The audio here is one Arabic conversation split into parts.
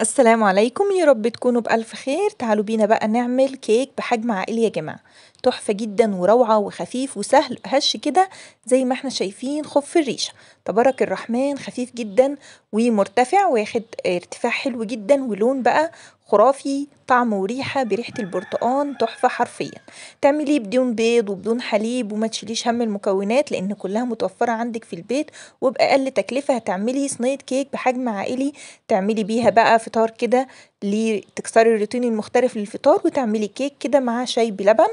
السلام عليكم يا رب تكونوا بألف خير تعالوا بينا بقى نعمل كيك بحجم عائلي يا جماعة تحفة جدا وروعة وخفيف وسهل هش كده زي ما احنا شايفين خف الريشة تبارك الرحمن خفيف جدا ومرتفع واخد ارتفاع حلو جدا ولون بقى خرافي طعم وريحه بريحه البرتقان تحفه حرفيا تعمليه بدون بيض وبدون حليب وما تشيليش هم المكونات لان كلها متوفره عندك في البيت وباقل تكلفه هتعملي صينيه كيك بحجم عائلي تعملي بيها بقى فطار كده تكسري الروتين المختلف للفطار وتعملي كيك كده مع شاي بلبن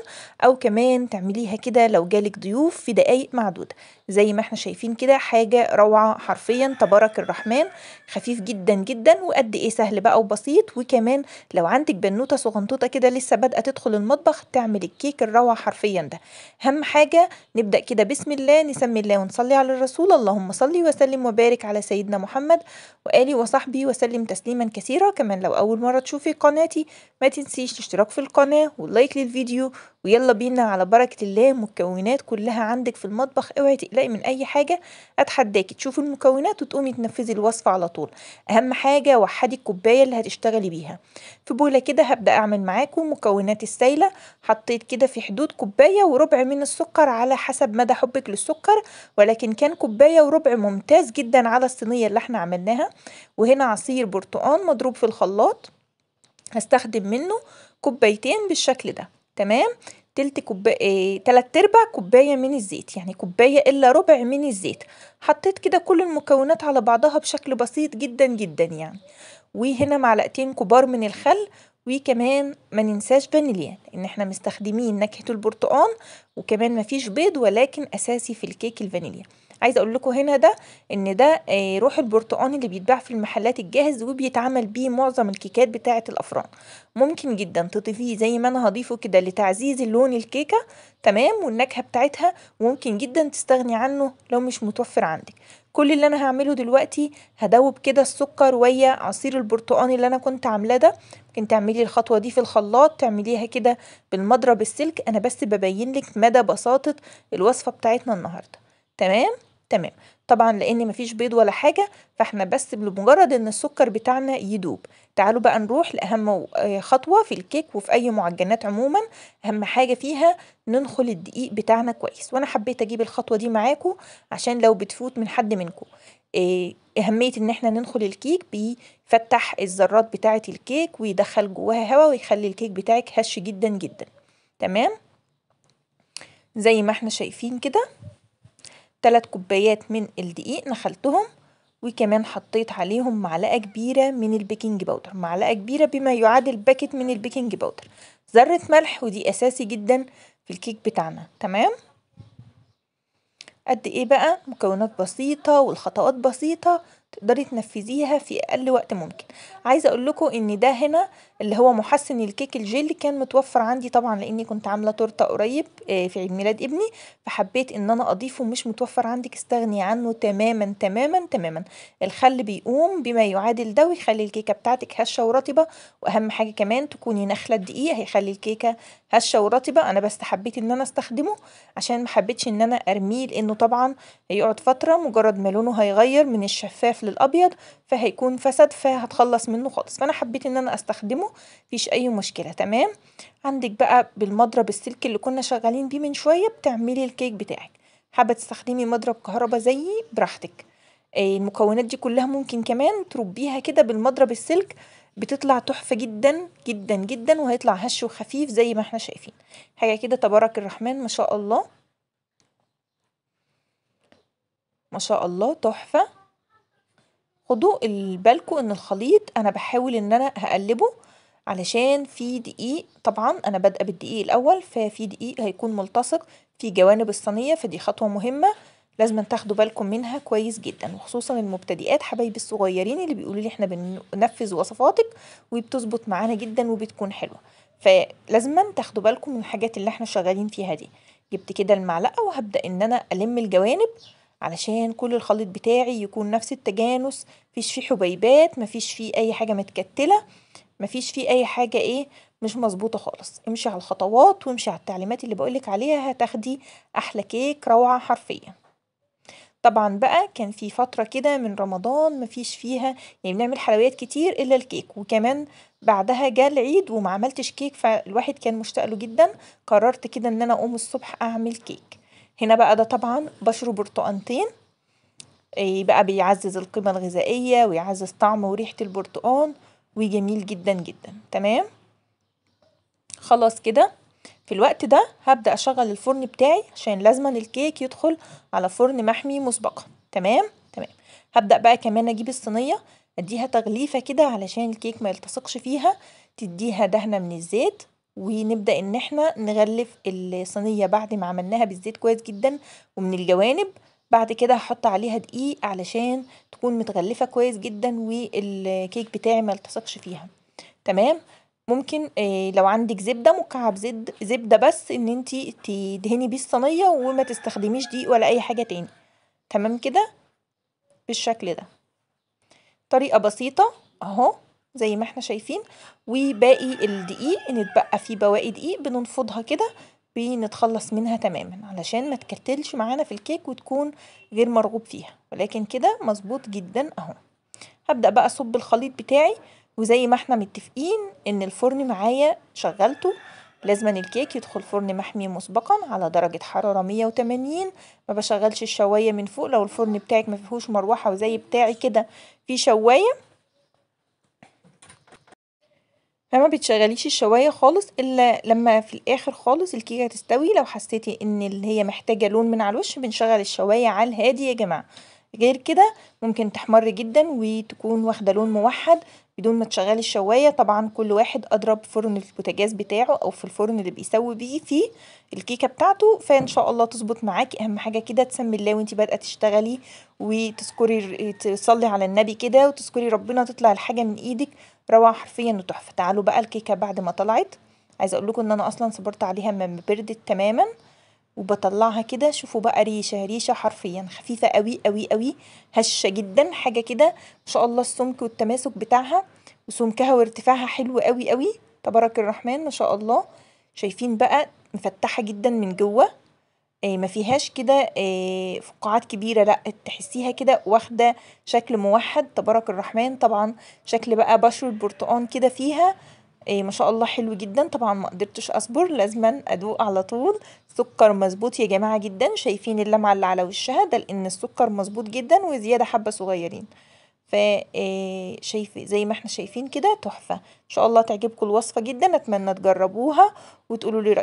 او كمان تعمليها كده لو جالك ضيوف في دقايق معدودة زي ما احنا شايفين كده حاجة روعة حرفيا تبارك الرحمن خفيف جدا جدا وقد ايه سهل بقى وبسيط وكمان لو عندك بنوتة صغنطوطة كده لسه بادئة تدخل المطبخ تعمل الكيك الروعة حرفيا ده اهم حاجة نبدأ كده بسم الله نسمي الله ونصلي على الرسول اللهم صلي وسلم وبارك على سيدنا محمد وآله وصحبه وسلم تسليما كثيرا كمان لو أول أول مرة تشوفي قناتي ما تنسيش الاشتراك في القناة واللايك للفيديو ويلا بينا على بركة الله مكونات كلها عندك في المطبخ اوعي تقلقي من اي حاجة اتحداكي تشوفي المكونات وتقومي تنفذي الوصفة على طول اهم حاجة وحدي الكوباية اللي هتشتغلي بيها في بولة كده هبدأ اعمل معاكم مكونات السايلة حطيت كده في حدود كوباية وربع من السكر على حسب مدى حبك للسكر ولكن كان كوباية وربع ممتاز جدا على الصينية اللي احنا عملناها وهنا عصير برتقان مضروب في الخلاط هستخدم منه كوبايتين بالشكل ده تمام تلت كوبايه آه، تلات ارباع كوبايه من الزيت يعني كوبايه الا ربع من الزيت حطيت كده كل المكونات على بعضها بشكل بسيط جدا جدا يعني وهنا معلقتين كبار من الخل وكمان ما ننساش فانيليا لان احنا مستخدمين نكهه البرتقال وكمان ما فيش بيض ولكن اساسي في الكيك الفانيليا عايزه اقول لكم هنا ده ان ده آه، روح البرتقان اللي بيتباع في المحلات الجاهز وبيتعمل بيه معظم الكيكات بتاعه الافران ممكن جدا تضيفيه زي ما انا هضيفه كده لتعزيز اللون الكيكه تمام والنكهه بتاعتها وممكن جدا تستغني عنه لو مش متوفر عندك كل اللي انا هعمله دلوقتي هدوب كده السكر ويا عصير البرتقان اللي انا كنت عاملاه ده ممكن تعملي الخطوه دي في الخلاط تعمليها كده بالمضرب السلك انا بس ببين لك مدى بساطه الوصفه بتاعتنا النهارده تمام تمام طبعا لان مفيش بيض ولا حاجه فاحنا بس بمجرد ان السكر بتاعنا يدوب تعالوا بقى نروح لاهم خطوه في الكيك وفي اي معجنات عموما اهم حاجه فيها ننخل الدقيق بتاعنا كويس وانا حبيت اجيب الخطوه دي معاكم عشان لو بتفوت من حد منكم آه، اهميه ان احنا ننخل الكيك بيفتح الذرات بتاعه الكيك ويدخل جواها هواء ويخلي الكيك بتاعك هش جدا جدا تمام زي ما احنا شايفين كده تلات كوبايات من الدقيق نخلتهم وكمان حطيت عليهم معلقة كبيرة من البيكنج باودر معلقة كبيرة بما يعادل باكت من البيكنج باودر ذرة ملح ودي أساسي جدا في الكيك بتاعنا تمام قد ايه بقى مكونات بسيطة والخطوات بسيطة تقدري تنفذيها في اقل وقت ممكن عايزة اقول لكم ان ده هنا اللي هو محسن الكيك اللي كان متوفر عندي طبعا لاني كنت عامله تورته قريب آه، في عيد ميلاد ابني فحبيت ان انا اضيفه مش متوفر عندك استغني عنه تماما تماما تماما الخل بيقوم بما يعادل ده ويخلي الكيكه بتاعتك هشه ورطبه واهم حاجه كمان تكوني نخله دقيقة هيخلي الكيكه هشه ورطبه انا بس حبيت ان انا استخدمه عشان ما حبيتش ان انا ارميه لانه طبعا هيقعد فتره مجرد ما لونه هيغير من الشفاف للابيض فهيكون فسد فهتخلص منه خالص فانا حبيت ان انا استخدمه فيش مفيش اي مشكله تمام عندك بقى بالمضرب السلك اللي كنا شغالين بيه من شويه بتعملي الكيك بتاعك حابه تستخدمي مضرب كهربا زيي براحتك آه، المكونات دي كلها ممكن كمان تربيها كده بالمضرب السلك بتطلع تحفه جدا جدا جدا وهيطلع هش وخفيف زي ما احنا شايفين حاجه كده تبارك الرحمن ما شاء الله ما شاء الله تحفه خدوا بالكم ان الخليط انا بحاول ان انا هقلبه علشان في دقيق طبعا انا بادئه بالدقيق الاول ففي دقيق هيكون ملتصق في جوانب الصينيه فدي خطوه مهمه لازم تاخدوا بالكم منها كويس جدا وخصوصا المبتدئات حبايبي الصغيرين اللي بيقولوا لي احنا بننفذ وصفاتك وبتظبط معانا جدا وبتكون حلوه فلازم تاخدوا بالكم من الحاجات اللي احنا شغالين فيها دي جبت كده المعلقه وهبدا ان انا الم الجوانب علشان كل الخليط بتاعي يكون نفس التجانس مفيش فيه حبيبات مفيش فيه اي حاجه متكتله مفيش فيه اي حاجه ايه مش مظبوطه خالص امشي على الخطوات وامشي على التعليمات اللي بقولك عليها هتاخدي احلى كيك روعه حرفيا طبعا بقى كان في فتره كده من رمضان مفيش فيها يعني بنعمل حلويات كتير الا الكيك وكمان بعدها جه العيد وما عملتش كيك فالواحد كان مشتاق له جدا قررت كده ان انا اقوم الصبح اعمل كيك هنا بقى ده طبعا بشرب برتقانتين إيه بقى بيعزز القيمة الغذائية ويعزز طعم وريحة البرتقان وجميل جدا جدا تمام خلاص كده في الوقت ده هبدأ أشغل الفرن بتاعي عشان لازما الكيك يدخل على فرن محمي مسبقا تمام تمام هبدأ بقى كمان أجيب الصينية أديها تغليفة كده علشان الكيك ما يلتصقش فيها تديها دهنة من الزيت ونبدأ إن احنا نغلف الصينية بعد ما عملناها بالزيت كويس جدا ومن الجوانب بعد كده هحط عليها دقيق علشان تكون متغلفة كويس جدا والكيك بتاعي ما التصقش فيها تمام ممكن آه، لو عندك زبدة مكعب زد زبدة بس ان انتي تدهني بيه الصينية وما تستخدميش دقيق ولا اي حاجة تاني تمام كده بالشكل ده طريقة بسيطة اهو زي ما احنا شايفين وباقي الدقيق نتبقى فيه بواقي دقيق بننفضها كده ونتخلص منها تماما علشان ما تكتلش معانا في الكيك وتكون غير مرغوب فيها ولكن كده مظبوط جدا اهو هبدأ بقى أصب الخليط بتاعي وزي ما احنا متفقين ان الفرن معايا شغلته لازم الكيك يدخل فرن محمي مسبقا على درجة حرارة 180 ما بشغلش الشواية من فوق لو الفرن بتاعك ما فيهوش مروحة وزي بتاعي كده في شواية فما بتشغليش الشواية خالص إلا لما في الآخر خالص الكيكة تستوي لو حسيتي إن اللي هي محتاجة لون من على الوش بنشغل الشواية على الهادي يا جماعة غير كده ممكن تحمر جدا وتكون واخدة لون موحد بدون ما تشغلي الشواية طبعا كل واحد أضرب فرن البوتاجاز بتاعه أو في الفرن اللي بيسوي بيه فيه الكيكة بتاعته فإن شاء الله تظبط معاكي أهم حاجة كده تسمي الله وانتي بادئة تشتغلي وتذكري تصلي على النبي كده وتذكري ربنا تطلع الحاجة من إيدك روعه حرفيا وتحفه تعالوا بقى الكيكه بعد ما طلعت عايزه اقول لكم ان انا اصلا صبرت عليها ما بردت تماما وبطلعها كده شوفوا بقى ريشه ريشه حرفيا خفيفه قوي قوي قوي هشه جدا حاجه كده ان شاء الله السمك والتماسك بتاعها وسمكها وارتفاعها حلو قوي قوي تبارك الرحمن ما شاء الله شايفين بقى مفتحه جدا من جوه آآ آه، ما فيهاش كده آه، فقاعات كبيرة لأ، تحسيها كده واخدة شكل موحد تبارك الرحمن، طبعًا شكل بقى بشر البرتقان كده فيها آآ آه، ما شاء الله حلو جدًا، طبعًا ما قدرتش أصبر لازمًا أدوق على طول، سكر مظبوط يا جماعة جدًا، شايفين اللمعة اللي على وشها ده لإن السكر مظبوط جدًا وزيادة حبة صغيرين، ف شايف زي ما إحنا شايفين كده تحفة، إن شاء الله تعجبكم الوصفة جدًا، أتمنى تجربوها وتقولوا لي رأيكم.